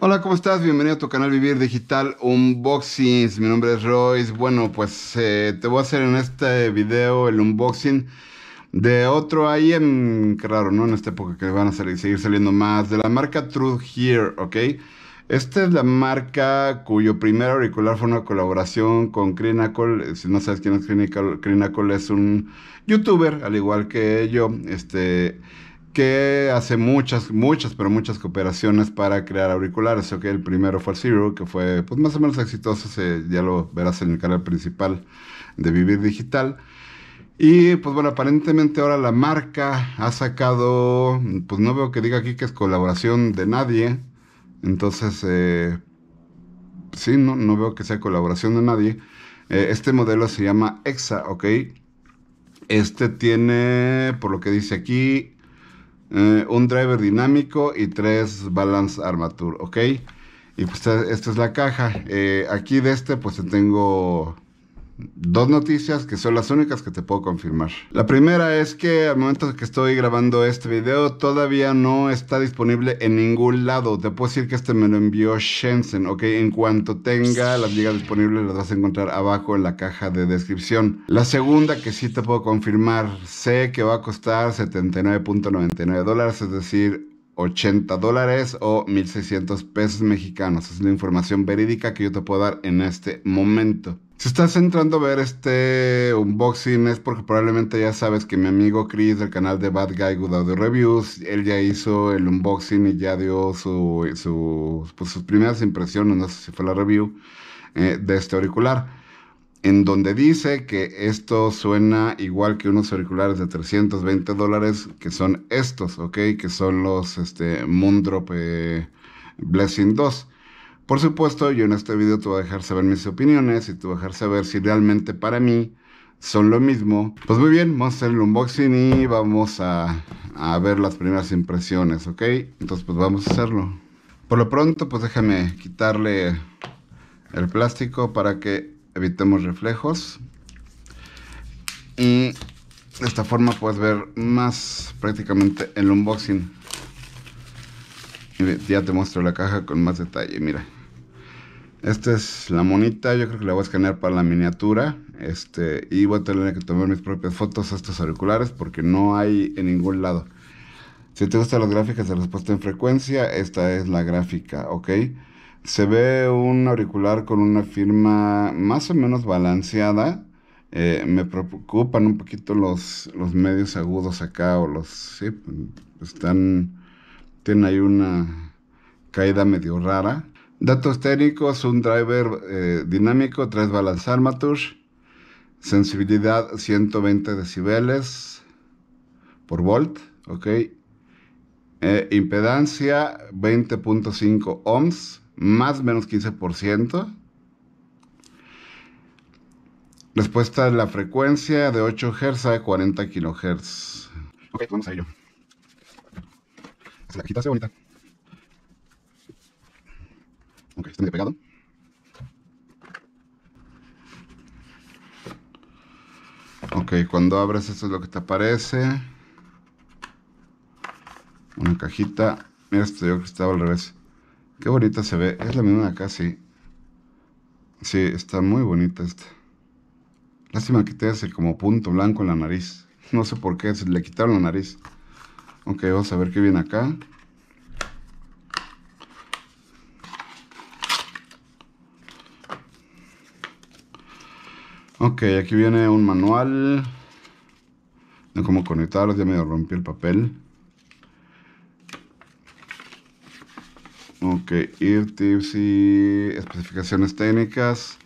Hola, ¿cómo estás? Bienvenido a tu canal Vivir Digital Unboxings. Mi nombre es Royce. Bueno, pues eh, te voy a hacer en este video el unboxing de otro IM, qué raro, ¿no? En esta época que van a salir, seguir saliendo más, de la marca Truth Here, ¿ok? Esta es la marca cuyo primer auricular fue una colaboración con Crinacle. Eh, si no sabes quién es Crinacle, Crinacle es un youtuber, al igual que yo. Este que hace muchas, muchas, pero muchas cooperaciones para crear auriculares. Ok, el primero fue el Zero, que fue pues más o menos exitoso, ya lo verás en el canal principal de Vivir Digital. Y pues bueno, aparentemente ahora la marca ha sacado, pues no veo que diga aquí que es colaboración de nadie. Entonces, eh, sí, no, no, veo que sea colaboración de nadie. Eh, este modelo se llama EXA, ¿ok? Este tiene, por lo que dice aquí, eh, un driver dinámico y tres balance armature, ¿ok? Y pues esta es la caja. Eh, aquí de este pues tengo dos noticias que son las únicas que te puedo confirmar. La primera es que al momento que estoy grabando este video todavía no está disponible en ningún lado. Te puedo decir que este me lo envió Shenzhen, ¿ok? En cuanto tenga las ligas disponibles las vas a encontrar abajo en la caja de descripción. La segunda que sí te puedo confirmar, sé que va a costar 79.99 dólares, es decir, 80 dólares o 1600 pesos mexicanos. Es la información verídica que yo te puedo dar en este momento. Si estás entrando a ver este unboxing es porque probablemente ya sabes que mi amigo Chris del canal de Bad Guy Good Audio Reviews, él ya hizo el unboxing y ya dio pues, sus primeras impresiones, no sé si fue la review, eh, de este auricular en donde dice que esto suena igual que unos auriculares de 320 dólares, que son estos, ¿ok? Que son los este, Moondrop eh, Blessing 2. Por supuesto, yo en este video te voy a dejar saber mis opiniones y te voy a dejar saber si realmente para mí son lo mismo. Pues muy bien, vamos a hacer el unboxing y vamos a, a ver las primeras impresiones, ¿ok? Entonces pues vamos a hacerlo. Por lo pronto, pues déjame quitarle el plástico para que evitemos reflejos. Y de esta forma puedes ver más prácticamente el unboxing. Ya te muestro la caja con más detalle, mira. Esta es la monita, yo creo que la voy a escanear para la miniatura. Este, y voy a tener que tomar mis propias fotos a estos auriculares porque no hay en ningún lado. Si te gustan las gráficas de respuesta en frecuencia, esta es la gráfica, ¿ok? Se ve un auricular con una firma más o menos balanceada. Eh, me preocupan un poquito los, medios agudos acá, o los. Sí, están. tiene ahí una caída medio rara. Datos técnicos: un driver eh, dinámico, tres balance armature, sensibilidad 120 decibeles por volt, ok. Eh, impedancia 20.5 ohms más o menos 15%. Respuesta de la frecuencia de 8 Hz a 40 kHz. Ok, vamos a ello. Se la bonita. Ok, está bien pegado. Ok, cuando abres esto es lo que te aparece. Una cajita. Mira, esto yo que estaba al revés. Qué bonita se ve. Es la misma de acá, sí. Sí, está muy bonita esta. Lástima que te hace como punto blanco en la nariz. No sé por qué, se le quitaron la nariz. Ok, vamos a ver qué viene acá. Ok, aquí viene un manual de cómo conectarlos. Ya me rompí el papel. Ok, ir tips y especificaciones técnicas.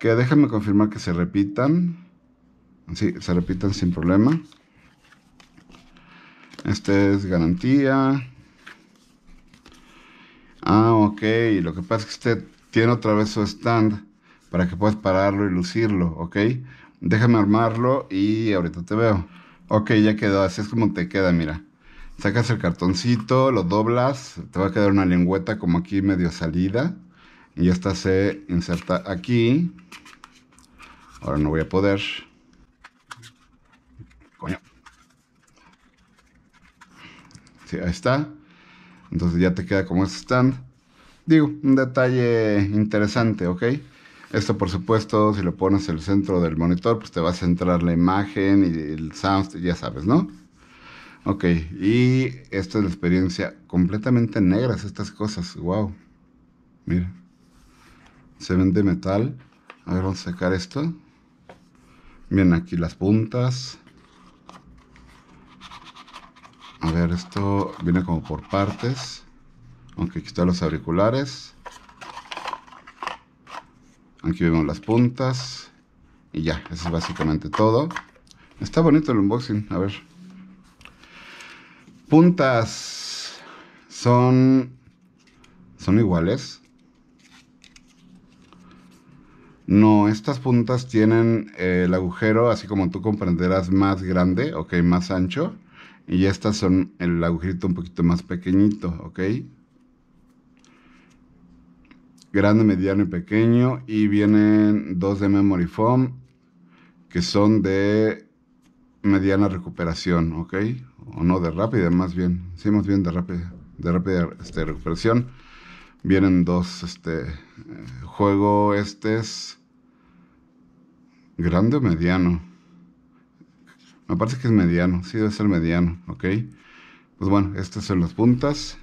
Que déjame confirmar que se repitan. Sí, se repitan sin problema. Este es garantía. Ah, ok. Lo que pasa es que usted tiene otra vez su stand para que puedas pararlo y lucirlo, ¿ok? Déjame armarlo y ahorita te veo. Ok, ya quedó. Así es como te queda, mira. Sacas el cartoncito, lo doblas, te va a quedar una lengüeta como aquí medio salida. Y esta se inserta aquí. Ahora no voy a poder. Coño. Sí, ahí está. Entonces ya te queda como este stand. Digo, un detalle interesante, ¿ok? Esto, por supuesto, si lo pones en el centro del monitor, pues te va a centrar la imagen y el sound, ya sabes, ¿no? Ok, y esta es la experiencia completamente negras estas cosas, wow. Mira, se de metal. A ver, vamos a sacar esto. Miren aquí las puntas. A ver, esto viene como por partes. Aunque aquí están los auriculares. Aquí vemos las puntas. Y ya, eso es básicamente todo. Está bonito el unboxing. A ver puntas son, son iguales. No, estas puntas tienen eh, el agujero, así como tú comprenderás, más grande, ok, más ancho. Y estas son el agujerito un poquito más pequeñito, ok. Grande, mediano y pequeño. Y vienen dos de memory foam, que son de mediana recuperación, ¿ok? O no de rápida, más bien. Sí, más bien de rápida, de este, recuperación. Vienen dos, este, eh, juego, este es grande o mediano. Me parece que es mediano, sí debe ser mediano, ¿ok? Pues bueno, estas son las puntas.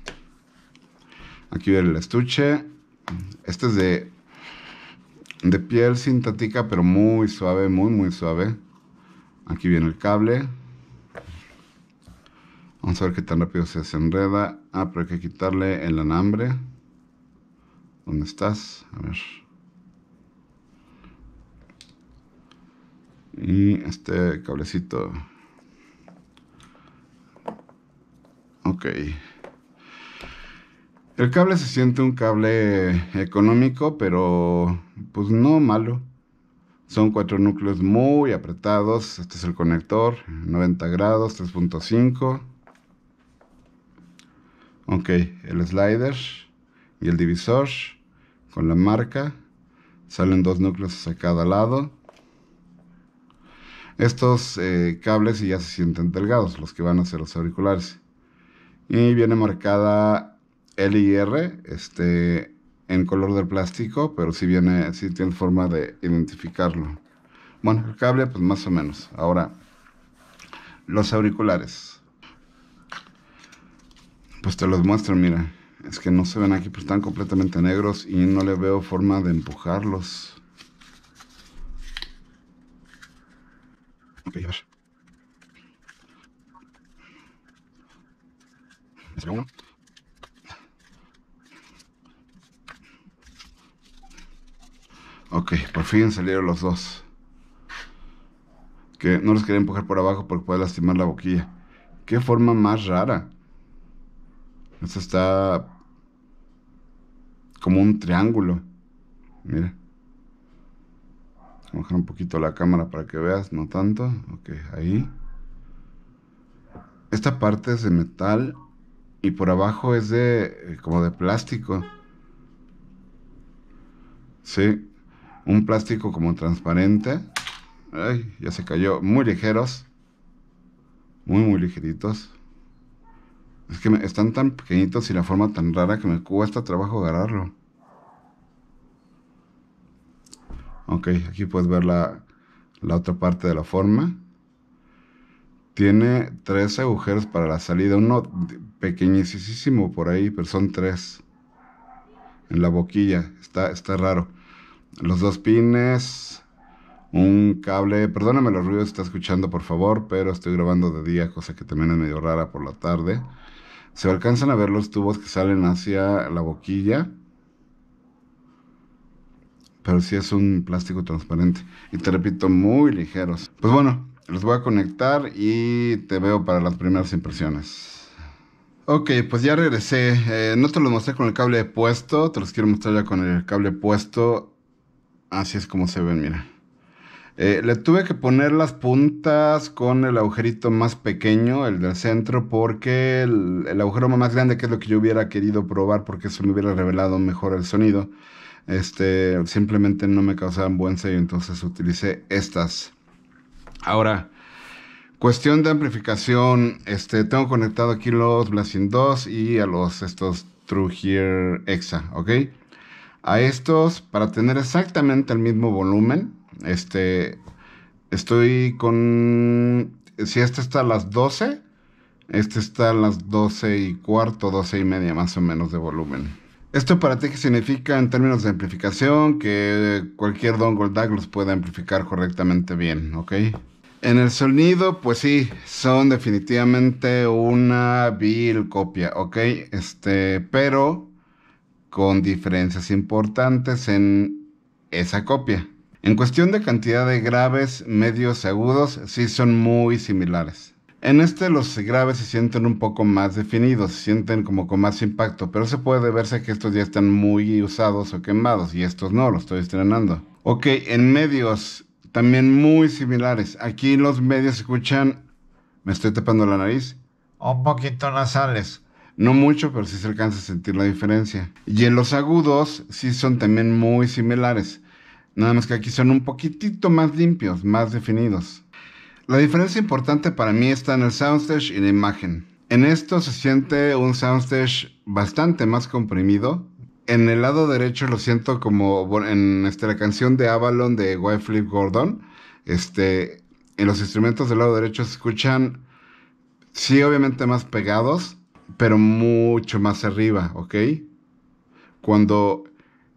Aquí viene el estuche. Este es de, de piel sintática pero muy suave, muy, muy suave. Aquí viene el cable. Vamos a ver qué tan rápido se desenreda. Ah, pero hay que quitarle el alambre. ¿Dónde estás? A ver. Y este cablecito. Ok. El cable se siente un cable económico, pero pues no malo. Son cuatro núcleos muy apretados. Este es el conector, 90 grados, 3.5. Ok, el slider y el divisor con la marca. Salen dos núcleos a cada lado. Estos eh, cables ya se sienten delgados, los que van a ser los auriculares. Y viene marcada L y R, este, en color del plástico, pero si viene, sí tiene forma de identificarlo. Bueno, el cable, pues más o menos. Ahora, los auriculares. Pues te los muestro, mira. Es que no se ven aquí, pero pues, están completamente negros y no le veo forma de empujarlos. Ok, a ver. Ok, por fin salieron los dos. Que no los quería empujar por abajo porque puede lastimar la boquilla. Qué forma más rara. Esto está como un triángulo. Mira. Voy a bajar un poquito la cámara para que veas, no tanto. Ok, ahí. Esta parte es de metal y por abajo es de eh, como de plástico. Sí un plástico como transparente. Ay, ya se cayó. Muy ligeros. Muy, muy ligeritos. Es que están tan pequeñitos y la forma tan rara que me cuesta trabajo agarrarlo. Ok, aquí puedes ver la, otra parte de la forma. Tiene tres agujeros para la salida. Uno pequeñísimo por ahí, pero son tres. En la boquilla. Está, está raro los dos pines, un cable. Perdóname los ruidos está escuchando, por favor, pero estoy grabando de día, cosa que también es medio rara por la tarde. Se alcanzan a ver los tubos que salen hacia la boquilla. Pero sí es un plástico transparente. Y te repito, muy ligeros. Pues bueno, los voy a conectar y te veo para las primeras impresiones. Ok, pues ya regresé. Eh, no te los mostré con el cable puesto, te los quiero mostrar ya con el cable puesto. Así es como se ven, mira. Eh, le tuve que poner las puntas con el agujerito más pequeño, el del centro, porque el, agujero más grande, que es lo que yo hubiera querido probar, porque eso me hubiera revelado mejor el sonido, este, simplemente no me causaban buen sello, entonces utilicé estas. Ahora, cuestión de amplificación, este, tengo conectado aquí los Blasting 2 y a los estos True Here Exa, ¿ok? a estos para tener exactamente el mismo volumen. Este, estoy con, si este está a las 12, este está a las 12 y cuarto, 12 y media más o menos de volumen. ¿Esto para ti que significa en términos de amplificación? Que cualquier dongle DAC los puede amplificar correctamente bien, ¿ok? En el sonido, pues sí, son definitivamente una vil copia, ¿ok? Este, pero con diferencias importantes en esa copia. En cuestión de cantidad de graves, medios y agudos, sí son muy similares. En este los graves se sienten un poco más definidos, se sienten como con más impacto, pero se puede verse que estos ya están muy usados o quemados y estos no, los estoy estrenando. Ok, en medios también muy similares. Aquí los medios escuchan, me estoy tapando la nariz, un poquito nasales. No mucho, pero sí se alcanza a sentir la diferencia. Y en los agudos sí son también muy similares. Nada más que aquí son un poquitito más limpios, más definidos. La diferencia importante para mí está en el soundstage y la imagen. En esto se siente un soundstage bastante más comprimido. En el lado derecho lo siento como en este, la canción de Avalon de White Flip Gordon. Este, en los instrumentos del lado derecho se escuchan, sí, obviamente más pegados, pero mucho más arriba, ¿ok? Cuando,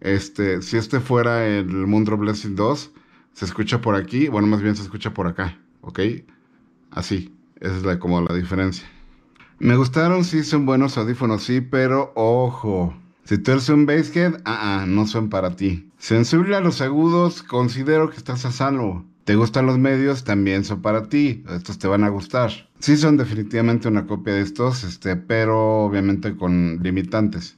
este, si este fuera el Mundo Blessing 2, se escucha por aquí, bueno, más bien se escucha por acá, ¿ok? Así, esa es la, como la diferencia. Me gustaron, sí, son buenos audífonos, sí, pero ojo. Si tú eres un basshead, ah, ah no son para ti. Sensible a los agudos, considero que estás a salvo. ¿Te gustan los medios? También son para ti. Estos te van a gustar. Sí son definitivamente una copia de estos, este, pero obviamente con limitantes.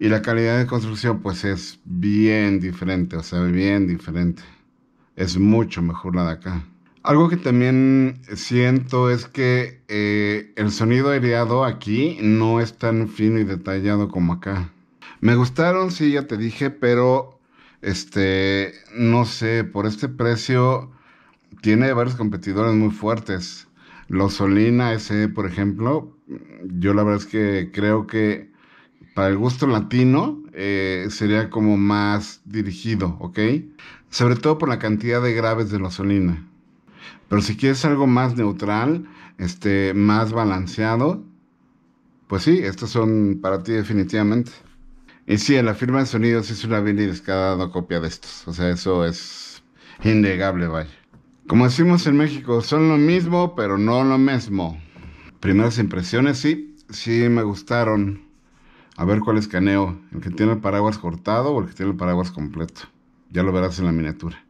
Y la calidad de construcción pues es bien diferente, o sea, bien diferente. Es mucho mejor la de acá. Algo que también siento es que eh, el sonido aireado aquí no es tan fino y detallado como acá. Me gustaron, sí, ya te dije, pero este, no sé, por este precio tiene varios competidores muy fuertes. Losolina Solina ese, por ejemplo, yo la verdad es que creo que para el gusto latino eh, sería como más dirigido, ¿ok? Sobre todo por la cantidad de graves de la Pero si quieres algo más neutral, este, más balanceado, pues sí, estos son para ti definitivamente. Y sí, la firma de sonidos es una vil y copia de estos. O sea, eso es innegable, vaya. Como decimos en México, son lo mismo, pero no lo mismo. Primeras impresiones, sí, sí me gustaron. A ver cuál escaneo, el que tiene el paraguas cortado o el que tiene el paraguas completo. Ya lo verás en la miniatura.